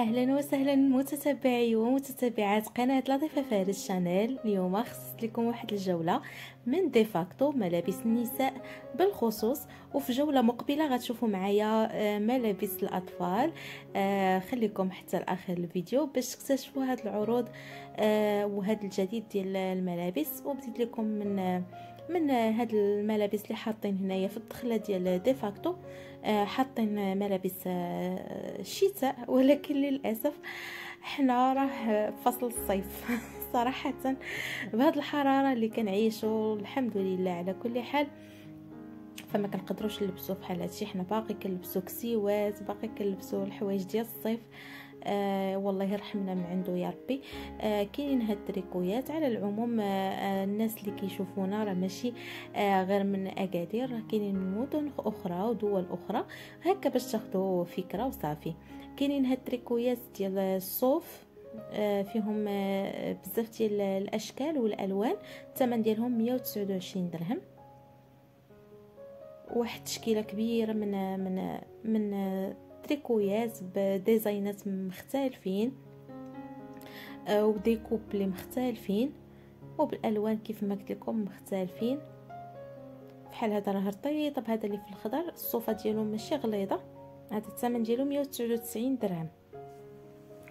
اهلا وسهلا متتبعي ومتتبعات قناه لطيفه فارس شانيل اليوم خصصت لكم واحد الجوله من ديفاكتو ملابس النساء بالخصوص وفي جوله مقبله غتشوفوا معايا آه، ملابس الاطفال آه، خليكم حتى لاخر الفيديو باش تكتشفوا هاد العروض آه، وهذا الجديد ديال الملابس وبديت لكم من من هاد الملابس اللي حاطين هنايا في الدخله ديال ديفاكتو آه، حاطين ملابس الشتاء آه، ولكن للاسف حنا راه فصل الصيف صراحه بهاد الحراره اللي كنعيشوا الحمد لله على كل حال فما كنقدروش نلبسو بحال هادشي حنا باقي كنلبسو كسيوات باقي كنلبسو الحوايج ديال الصيف آه والله يرحمنا من عنده يا ربي آه كاينين هاد التريكويات على العموم آه الناس اللي كيشوفونا راه ماشي آه غير من اكادير راه كاينين من مدن اخرى ودول اخرى هكا باش تاخذوا فكره وصافي كاينين هاد التريكويات ديال الصوف آه، فيهم آه، بزاف ديال الاشكال والالوان الثمن ديالهم 129 درهم واحد تشكيله كبيره من من من تريكويات بديزاينات مختلفين آه، وديكوب لي مختلفين وبالالوان كيف ما قلت لكم مختلفين بحال هذا راه رطيب هذا اللي في الخضر الصوفه ديالو ماشي غليظه هذا الثمن ديالو 199 درهم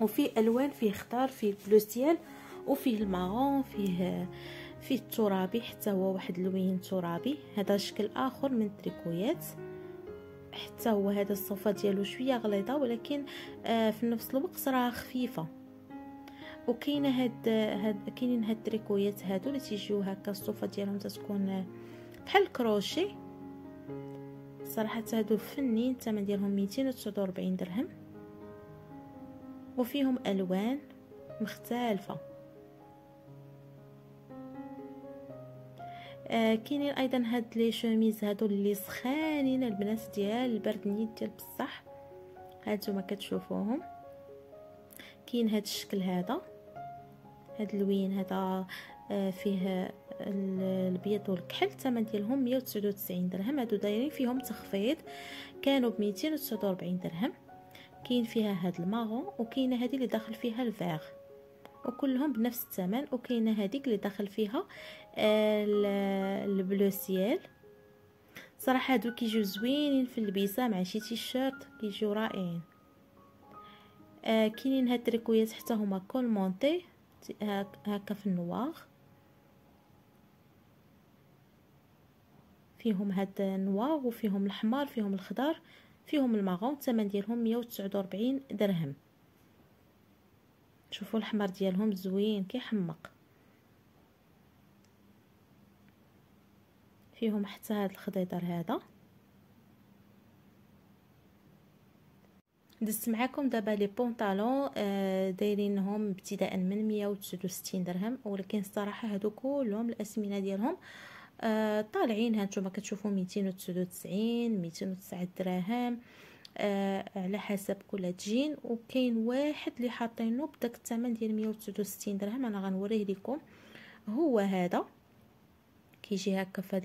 وفي الوان فيه خضار فيه بلوسيال وفيه المارون فيه فيه الترابي حتى هو واحد اللون ترابي هذا شكل اخر من التريكويات حتى هو هذا الصوفه ديالو شويه غليظه ولكن آه في نفس الوقت راه خفيفه وكاينه هاد هاد كاينين هاد التريكويات هادو اللي تيجيو هكا الصوفه ديالهم تتكون آه، بحال كروشي صراحه هادو فنين الثمن ديالهم 249 درهم وفيهم الوان مختلفه آه كاينين ايضا هاد لي شوميز هادو اللي سخانين البنات ديال البرد نيت ديال بصح هانتوما كتشوفوهم كاين هاد الشكل هذا هاد اللوين هذا آه فيه الابيض والكحل الثمن ديالهم 199 درهم هادو دايرين فيهم تخفيض كانوا ب 249 درهم كاين فيها هاد الماغون وكاينه هادي اللي داخل فيها الفيغ وكلهم بنفس الثمن وكاينه هذيك اللي داخل فيها آه، البلو سيال صراحه هادو كيجيو زوينين في اللبسه مع شي تيشيرت كيجيو رائعين آه كاينين هاد التريكويات حتى هما كول مونتي هكا في النوار فيهم هاد النوار وفيهم الاحمر فيهم الخضر فيهم الماغون الثمن ديالهم 149 درهم شوفوا الحمر ديالهم زوين كيحمق فيهم حتى هذا الخضيطر هذا دزت معكم دابا لي بونطالون آه دايرينهم ابتداء من 169 درهم ولكن الصراحه هادو كلهم الاسمنه ديالهم آه طالعين هانتوما كتشوفوا 299 209 دراهم آه على حسب كل جين وكاين واحد اللي حاطينه بداك الثمن ديال 169 درهم انا غنوريه لكم هو هذا كيجي هكا في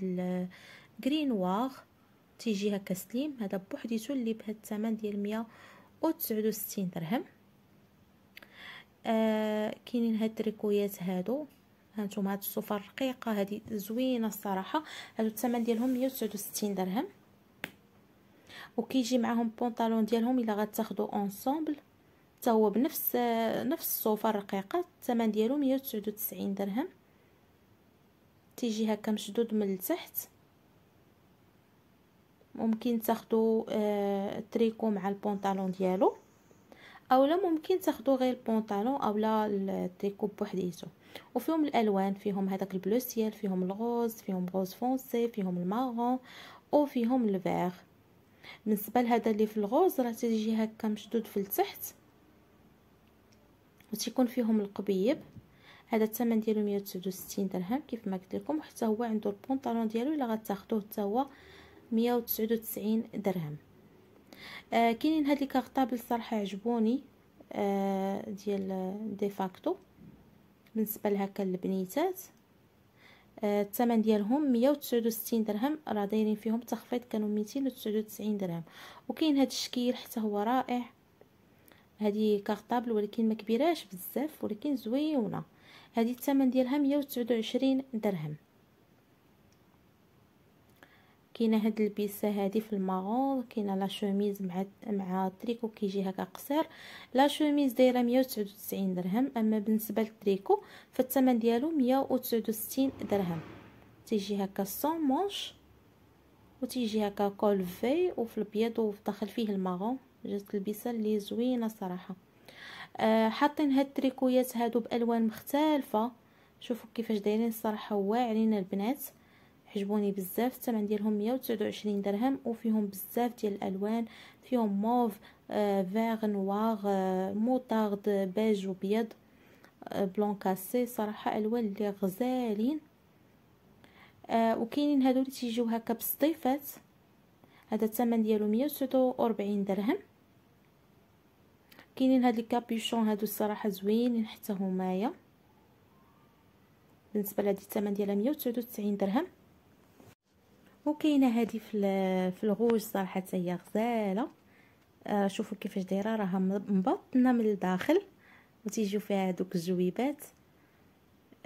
هذا تيجي هكا سليم هذا بوحديتو اللي بهذا الثمن ديال 169 درهم آه كاينين هاد التريكويات هادو هانتوما هاد الصفر رقيقه هادي زوينه الصراحه هادو الثمن ديالهم 169 درهم وكيجي معاهم بونطالون ديالهم الا غتاخذوا اونصومبل حتى هو بنفس نفس الصوفه الرقيقه الثمن ديالو 199 درهم تيجي هكا مشدود من التحت ممكن تاخدو تريكو مع البونطالون ديالو اولا ممكن تاخدو غير البونطالون اولا التريكو بوحديتو وفيهم الالوان فيهم هذاك البلو سيال فيهم الغوز فيهم غوز فونسي فيهم المارون وفيهم الفيغ بالنسبه لهذا اللي في الغوز راه تيجي هكا مشدود في التحت وتيكون فيهم القبيب هذا الثمن ديالو 169 درهم كيف ما قلت لكم حتى هو عنده البونطالون ديالو الا غتاخذوه حتى هو 199 درهم آه كاينين هاد لي كارطابل الصراحه عجبوني آه ديال آه، ديفاكتو بالنسبه لهكا البنيتات الثمن ديالهم 169 درهم راه دايرين فيهم تخفيض كانوا 299 درهم وكاين هذا الشكل حتى هو رائع هذه كارطابل ولكن ما كبيراش بزاف ولكن زويونه هذه الثمن ديالها 129 درهم كاينه هاد البيسه هادي في الماغون كاينه لا شوميز مع مع التريكو كيجي هكا قصير لا شوميز دايره 199 درهم اما بالنسبه للتريكو فالثمن ديالو 169 درهم تيجي هكا سون مونش وتيجي هكا كولفي وفي الابيض وداخل فيه الماغون جات البيسه اللي زوينه صراحه آه، حاطين هاد التريكويات هادو بالوان مختلفه شوفوا كيفاش دايرين الصراحه واعرين البنات عجبوني بزاف الثمن ديالهم 129 درهم وفيهم بزاف ديال الالوان فيهم موف فيغ نوار موطارد بيج وبيض بلون آه، كاسي صراحه الوان اللي غزالين آه، وكاينين هادو اللي تيجيو هكا بالصيفات هذا الثمن ديالو 149 درهم كاينين هاد لي كابيشون هادو الصراحه زوينين حتى همايا بالنسبه لهاد الثمن ديالها 199 درهم وكاينه هذه في في الغوج صراحه هي غزاله آه شوفوا كيفاش دايره راها مبطنه من الداخل وتيجيو فيها هذوك الجويبات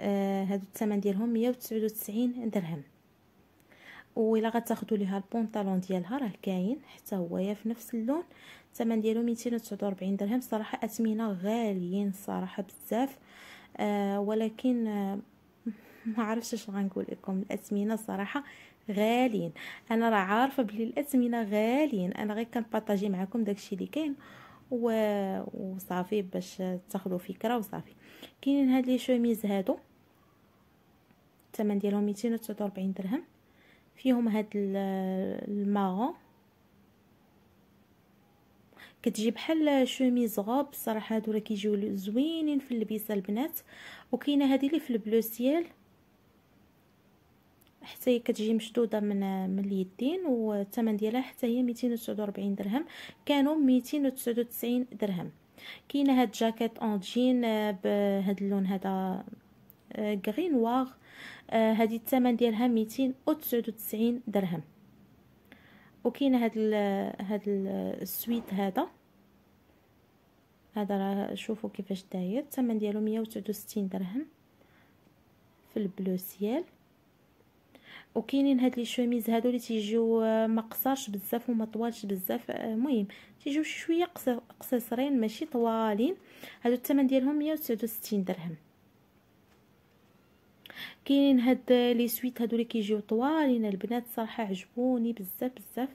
آه هادو الثمن ديالهم 199 درهم وإلا غتاخذوا ليها البونطالون ديالها راه كاين حتى هو في نفس اللون الثمن ديالو 249 درهم صراحه اثمنه غاليين صراحه بزاف آه ولكن آه، ما عرفتش اش غنقول لكم الاثمنه صراحه غاليين انا راه عارفه بلي الاثمنه غاليين انا غير كنبارطاجي معكم داكشي اللي كاين و... وصافي باش تاخذوا فكره وصافي كاينين هاد لي شوميز هادو الثمن ديالهم 249 درهم فيهم هاد الماغون كتجي بحال شوميز غوب الصراحه هادو راه كيجيو زوينين في اللبسه البنات وكاينه هادي اللي في البلو سيال حتى هي كتجي مشدوده من من اليدين والثمن ديالها حتى هي 249 درهم كانوا 299 درهم كاينه هاد جاكيت اون جين آه، بهاد اللون هذا غرين آه، واغ آه، هادي الثمن ديالها 299 درهم وكاينه هاد ال هاد السويت هذا هذا راه شوفوا كيفاش داير الثمن ديالو 169 درهم في البلو سيال وكاينين هاد لي شوميز هادو اللي تيجيو آه، ما قصارش بزاف وما طوالش بزاف آه، المهم تيجيو شويه قصصرين ماشي طوالين هادو الثمن ديالهم 169 درهم كاينين هاد آه، لي سويت هادو اللي كيجيو طوالين البنات صراحه عجبوني بزاف بزاف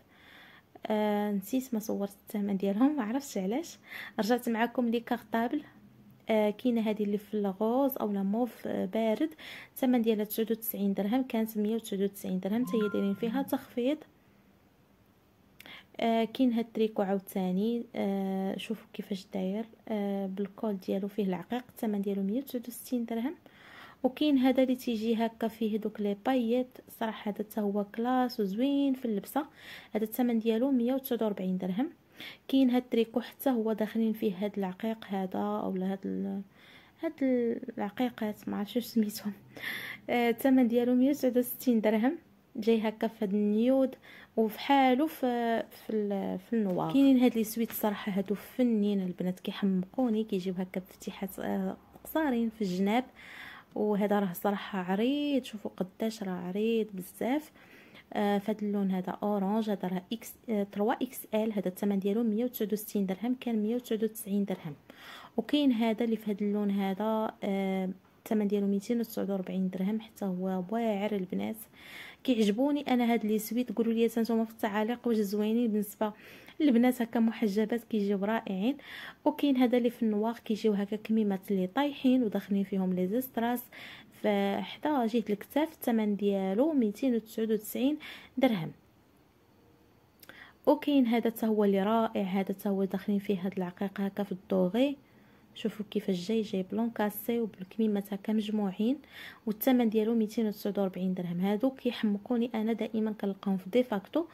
آه نسيت ما صورت الثمن ديالهم ما عرفتش علاش رجعت معكم لي كارطابل آه، كاينه هذه اللي في الغوز لا موف آه، بارد الثمن ديالها 99 درهم كانت 199 درهم حتى هي دايرين فيها تخفيض آه كاين هاد التريكو عاوتاني آه شوفوا كيفاش داير آه بالكول ديالو فيه العقيق الثمن ديالو 169 درهم وكاين هذا اللي تيجي هكا فيه دوك لي بايت صراحه هذا هو كلاس وزوين في اللبسه هذا الثمن ديالو 149 درهم كاين هاد التريكو حتى هو داخلين فيه هاد العقيق هذا اولا هاد ال... هاد العقيقات ما عرفتش سميتهم آه، الثمن ديالو 169 درهم جاي هكا في هاد النيود وفحالو في في, في النوار كاينين هاد لي سويت صراحه هادو فنين البنات كيحمقوني كيجيب هكا بفتيحات آه، قصارين في الجناب وهذا راه صراحه عريض شوفوا قداش راه عريض بزاف آه، فهاد اللون هذا اورانج هذا راه اكس 3 اكس ال هذا الثمن ديالو 169 درهم كان 199 درهم وكاين هذا اللي في هاد اللون هذا آه، الثمن ديالو 249 درهم حتى هو واعر البنات كيعجبوني انا هاد لي سويت قولوا لي نتوما في التعاليق واش زوينين بالنسبه البنات هكا محجبات كيجيو رائعين وكاين هذا اللي في النوار كيجيو هكا كميمات اللي طايحين وداخلين فيهم لي زيستراس حدا جهه الكتاف الثمن ديالو 299 درهم وكاين هذا حتى هو اللي رائع هذا حتى هو داخلين فيه هاد العقيق هكا في الدوغي شوفوا كيفاش جاي جاي بلون كاسي وبالكميمه كمجموعين والثمن ديالو 249 درهم هادو كيحمقوني انا دائما كنلقاهم في ديفاكتو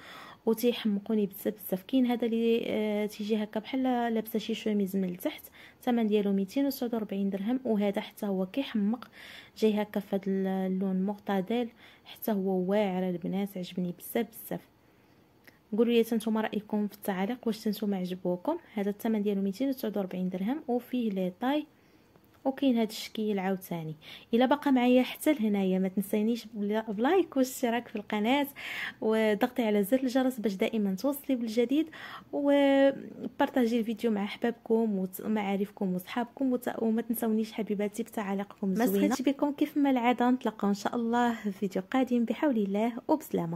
وتيحمقوني بزاف بزاف كاين هذا اللي آه تيجي هكا بحال لابسه شي شوميز من التحت الثمن ديالو 249 درهم وهذا حتى هو كيحمق جاي هكا في هذا اللون مغطاديل حتى هو واعر البنات عجبني بزاف بزاف قولوا لي نتوما رايكم في التعليق واش نتوما عجبوكم هذا الثمن ديالو 249 درهم وفيه لي طاي وكاين هذا الشكل عاوتاني الا باقا معايا حتى لهنايا ما تنسينيش بلايك واشتراك في القناه وضغطي على زر الجرس باش دائما توصلي بالجديد وبارطاجي الفيديو مع احبابكم ومعارفكم وصحابكم وما تنسونيش حبيباتي بتعاليقكم الزوينه بكم كيف ما العاده نتلاقاو ان شاء الله في فيديو قادم بحول الله وبسلامه